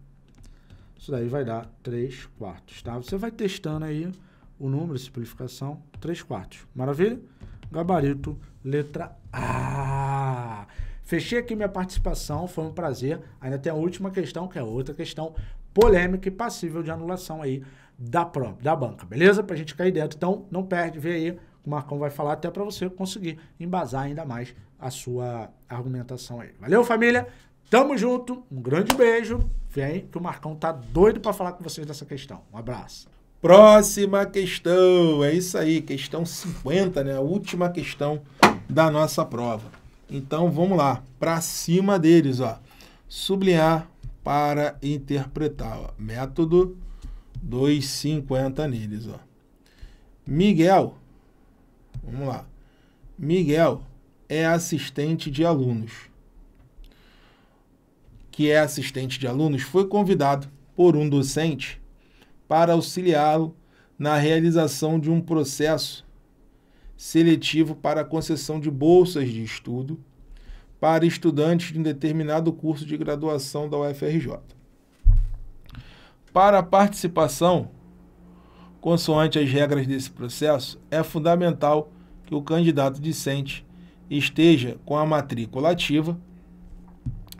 Isso daí vai dar 3 quartos, tá? Você vai testando aí o número, simplificação, 3 quartos. Maravilha? Gabarito, letra A. Fechei aqui minha participação, foi um prazer. Ainda tem a última questão, que é outra questão polêmica e passível de anulação aí da própria, da banca, beleza? Pra gente cair dentro. Então, não perde, vê aí. O Marcão vai falar até para você conseguir embasar ainda mais a sua argumentação aí. Valeu, família? Tamo junto, um grande beijo. Vem que o Marcão tá doido para falar com vocês dessa questão. Um abraço. Próxima questão, é isso aí, questão 50, né? A última questão da nossa prova. Então vamos lá, para cima deles, ó. Sublinhar para interpretar, ó. Método 250 neles, ó. Miguel, vamos lá. Miguel é assistente de alunos. Que é assistente de alunos foi convidado por um docente para auxiliá-lo na realização de um processo seletivo para a concessão de bolsas de estudo para estudantes de um determinado curso de graduação da UFRJ. Para a participação, consoante as regras desse processo, é fundamental que o candidato discente esteja com a matrícula ativa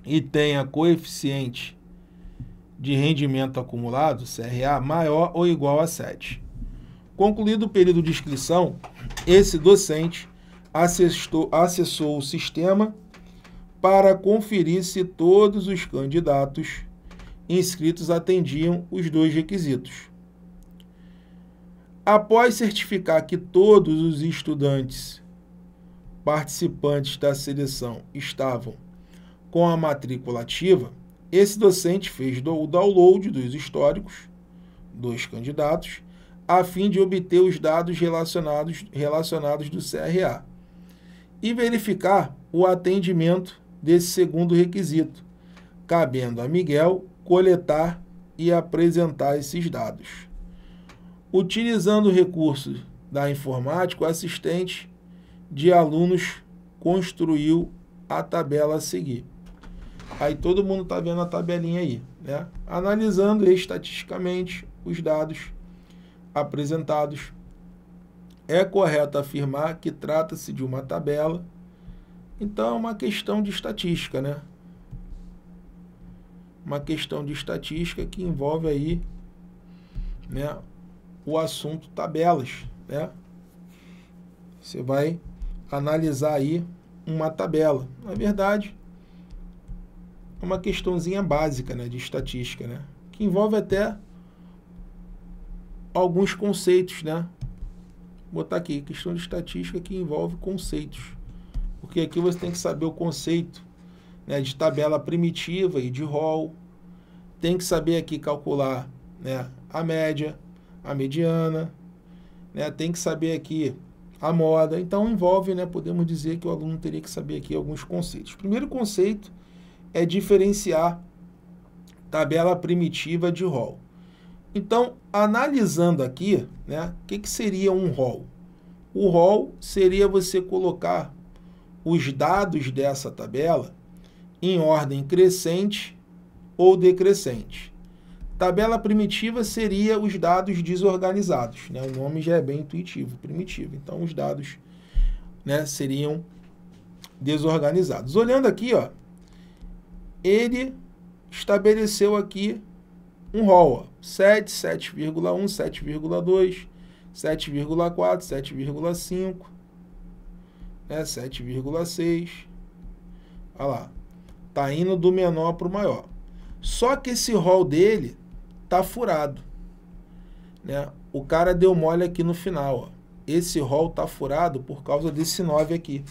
e tenha coeficiente de rendimento acumulado, CRA, maior ou igual a 7. Concluído o período de inscrição, esse docente acessou, acessou o sistema para conferir se todos os candidatos inscritos atendiam os dois requisitos. Após certificar que todos os estudantes participantes da seleção estavam com a matrícula ativa, esse docente fez o download dos históricos dos candidatos a fim de obter os dados relacionados, relacionados do CRA e verificar o atendimento desse segundo requisito, cabendo a Miguel coletar e apresentar esses dados. Utilizando o recurso da informática, o assistente de alunos construiu a tabela a seguir. Aí todo mundo está vendo a tabelinha aí, né? Analisando estatisticamente os dados apresentados, é correto afirmar que trata-se de uma tabela. Então é uma questão de estatística, né? Uma questão de estatística que envolve aí, né, o assunto tabelas, né? Você vai analisar aí uma tabela. Na verdade, é uma questãozinha básica né, de estatística, né, que envolve até alguns conceitos, né? Vou botar aqui, questão de estatística que envolve conceitos. Porque aqui você tem que saber o conceito né, de tabela primitiva e de rol. Tem que saber aqui calcular né, a média, a mediana. Né, tem que saber aqui a moda. Então envolve, né, podemos dizer que o aluno teria que saber aqui alguns conceitos. Primeiro conceito é diferenciar tabela primitiva de rol. Então, analisando aqui, né, o que, que seria um rol? O rol seria você colocar os dados dessa tabela em ordem crescente ou decrescente. Tabela primitiva seria os dados desorganizados, né? O nome já é bem intuitivo, primitivo. Então os dados, né, seriam desorganizados. Olhando aqui, ó, ele estabeleceu aqui um rol, ó, 7, 7,1, 7,2, 7,4, 7,5, né, 7,6. Olha lá, tá indo do menor para o maior. Só que esse rol dele tá furado. Né? O cara deu mole aqui no final. Ó. Esse rol tá furado por causa desse 9 aqui.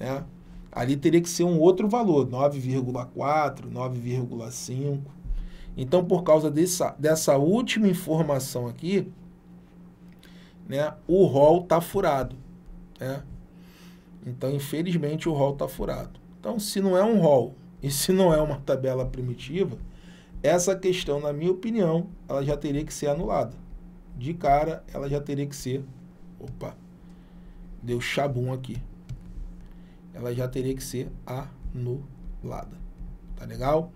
Né? ali teria que ser um outro valor, 9,4, 9,5. Então, por causa dessa, dessa última informação aqui, né, o rol está furado. Né? Então, infelizmente, o rol está furado. Então, se não é um rol e se não é uma tabela primitiva, essa questão, na minha opinião, ela já teria que ser anulada. De cara, ela já teria que ser... Opa, deu chabum aqui ela já teria que ser anulada. Tá legal?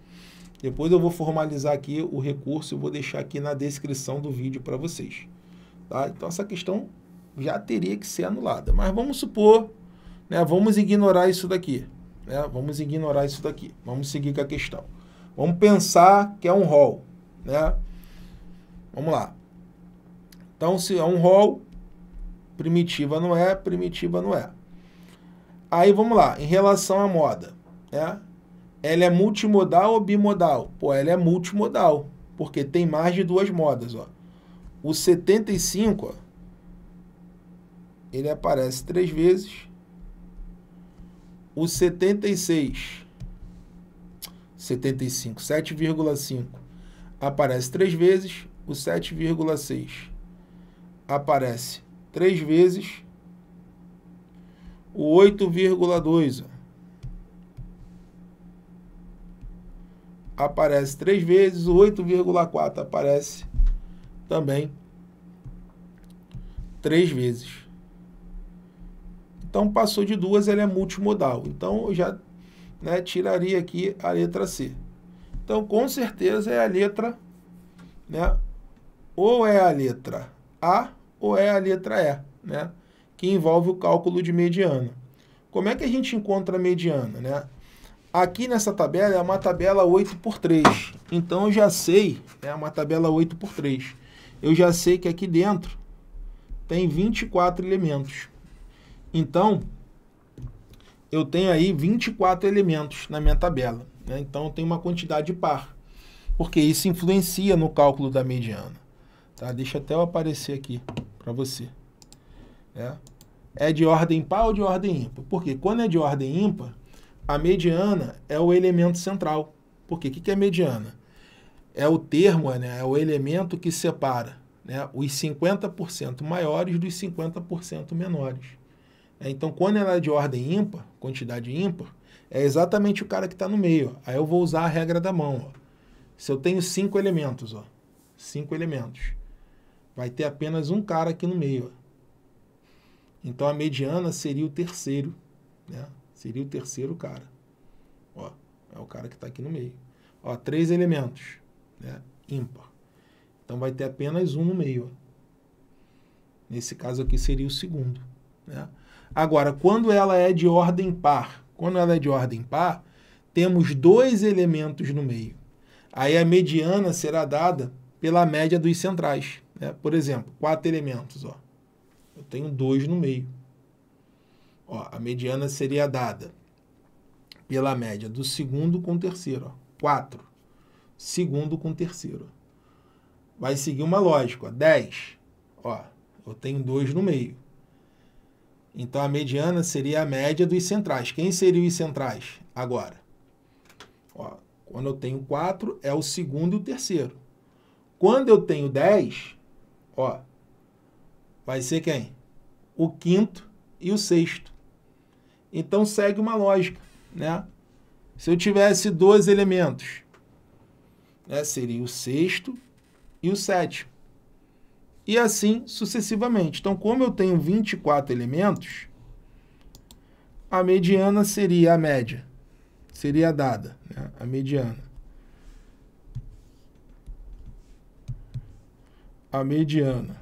Depois eu vou formalizar aqui o recurso e vou deixar aqui na descrição do vídeo para vocês. Tá? Então essa questão já teria que ser anulada. Mas vamos supor, né, vamos ignorar isso daqui. Né? Vamos ignorar isso daqui. Vamos seguir com a questão. Vamos pensar que é um rol. Né? Vamos lá. Então, se é um rol, primitiva não é, primitiva não é. Aí vamos lá, em relação à moda, né? Ela é multimodal ou bimodal? Pô, ela é multimodal, porque tem mais de duas modas, ó. O 75, ó, ele aparece três vezes. O 76, 75, 7,5 aparece três vezes. O 7,6 aparece três vezes o 8,2. Aparece três vezes, o 8,4 aparece também três vezes. Então, passou de duas, ele é multimodal. Então, eu já né, tiraria aqui a letra C. Então, com certeza, é a letra, né? Ou é a letra A ou é a letra E, né? que envolve o cálculo de mediana. Como é que a gente encontra a mediana? Né? Aqui nessa tabela é uma tabela 8 por 3. Então eu já sei, é uma tabela 8 por 3. Eu já sei que aqui dentro tem 24 elementos. Então, eu tenho aí 24 elementos na minha tabela. Né? Então, eu tenho uma quantidade par, porque isso influencia no cálculo da mediana. Tá? Deixa até eu aparecer aqui para você. É é de ordem par ou de ordem ímpar? Porque quando é de ordem ímpar, a mediana é o elemento central. Porque o que, que é mediana? É o termo, né? é o elemento que separa né? os 50% maiores dos 50% menores. É, então, quando ela é de ordem ímpar, quantidade ímpar, é exatamente o cara que está no meio. Aí eu vou usar a regra da mão. Ó. Se eu tenho cinco elementos, ó, cinco elementos, vai ter apenas um cara aqui no meio. Ó. Então a mediana seria o terceiro, né? Seria o terceiro cara. Ó, é o cara que está aqui no meio. Ó, três elementos, né? Ímpar. Então vai ter apenas um no meio. Ó. Nesse caso aqui seria o segundo, né? Agora, quando ela é de ordem par, quando ela é de ordem par, temos dois elementos no meio. Aí a mediana será dada pela média dos centrais. Né? Por exemplo, quatro elementos. Ó. Eu tenho dois no meio. Ó, a mediana seria dada pela média do segundo com o terceiro. 4. Segundo com o terceiro. Vai seguir uma lógica. 10. Ó, eu tenho dois no meio. Então a mediana seria a média dos centrais. Quem seriam os centrais agora? Ó, quando eu tenho 4, é o segundo e o terceiro. Quando eu tenho 10, ó, vai ser quem? O quinto e o sexto. Então segue uma lógica, né? Se eu tivesse dois elementos, né, seria o sexto e o sétimo. E assim sucessivamente. Então, como eu tenho 24 elementos, a mediana seria a média. Seria dada, né? a mediana. A mediana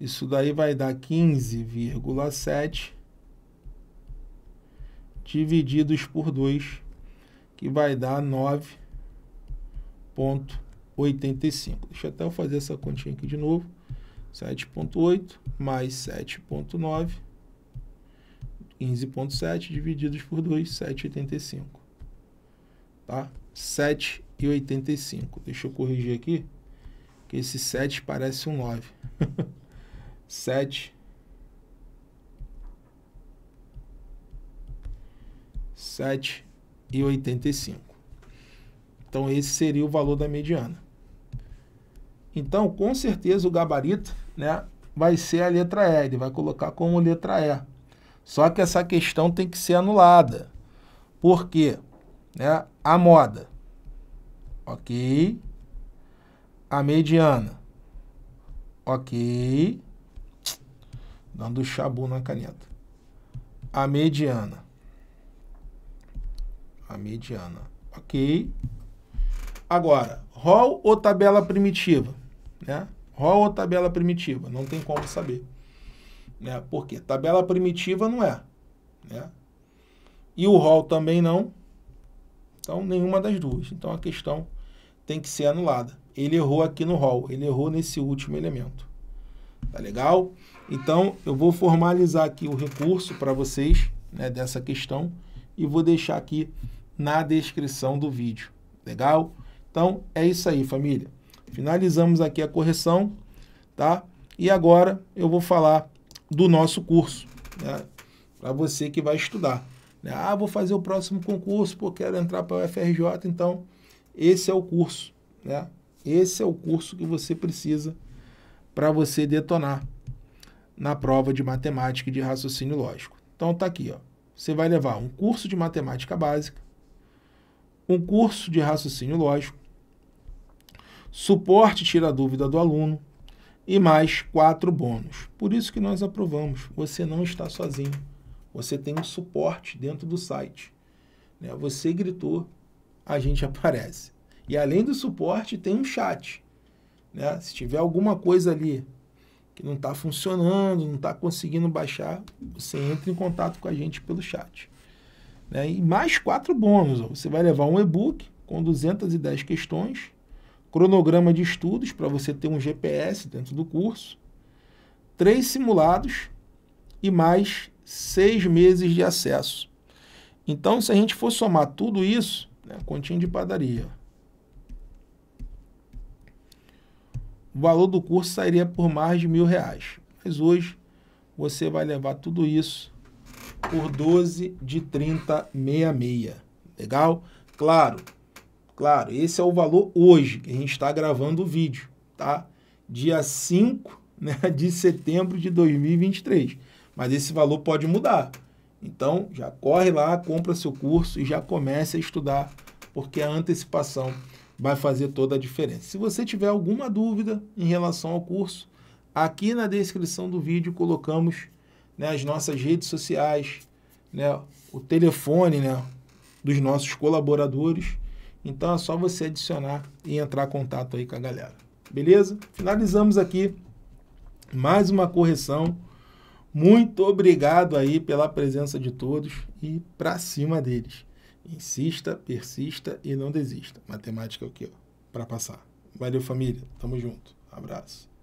Isso daí vai dar 15,7 divididos por 2, que vai dar 9,85. Deixa até eu fazer essa continha aqui de novo. 7,8 mais 7,9, 15,7 divididos por 2, 7,85. Tá? 7,85. Deixa eu corrigir aqui, que esse 7 parece um 9. sete, sete e oitenta e cinco. Então esse seria o valor da mediana. Então, com certeza o gabarito, né, vai ser a letra E, ele vai colocar como letra E. Só que essa questão tem que ser anulada. Por quê? Né? A moda. OK. A mediana. OK dando chabu na caneta. A mediana. A mediana. Ok. Agora, rol ou tabela primitiva? Né? Rol ou tabela primitiva? Não tem como saber. Né? Porque tabela primitiva não é. Né? E o rol também não. Então, nenhuma das duas. Então, a questão tem que ser anulada. Ele errou aqui no rol, ele errou nesse último elemento. Tá legal? Então, eu vou formalizar aqui o recurso para vocês né, dessa questão e vou deixar aqui na descrição do vídeo. Legal? Então, é isso aí, família. Finalizamos aqui a correção, tá? E agora eu vou falar do nosso curso, né? Para você que vai estudar. Né? Ah, vou fazer o próximo concurso porque quero entrar para o UFRJ. Então, esse é o curso, né? Esse é o curso que você precisa para você detonar na prova de matemática e de raciocínio lógico. Então tá aqui, ó. Você vai levar um curso de matemática básica, um curso de raciocínio lógico, suporte tira a dúvida do aluno e mais quatro bônus. Por isso que nós aprovamos. Você não está sozinho. Você tem um suporte dentro do site. Né? Você gritou, a gente aparece. E além do suporte, tem um chat. Né? Se tiver alguma coisa ali que não está funcionando, não está conseguindo baixar, você entra em contato com a gente pelo chat. Né? E mais quatro bônus. Ó. Você vai levar um e-book com 210 questões, cronograma de estudos para você ter um GPS dentro do curso, três simulados e mais seis meses de acesso. Então, se a gente for somar tudo isso, né, continho de padaria, o valor do curso sairia por mais de mil reais. Mas hoje você vai levar tudo isso por 12 de 30,66. Legal? Claro, claro, esse é o valor hoje que a gente está gravando o vídeo, tá? Dia 5 né, de setembro de 2023. Mas esse valor pode mudar. Então, já corre lá, compra seu curso e já comece a estudar, porque a antecipação vai fazer toda a diferença. Se você tiver alguma dúvida em relação ao curso, aqui na descrição do vídeo colocamos né, as nossas redes sociais, né, o telefone né, dos nossos colaboradores. Então é só você adicionar e entrar em contato aí com a galera. Beleza? Finalizamos aqui mais uma correção. Muito obrigado aí pela presença de todos e para cima deles. Insista, persista e não desista. Matemática é o que para passar. Valeu, família. Tamo junto. Abraço.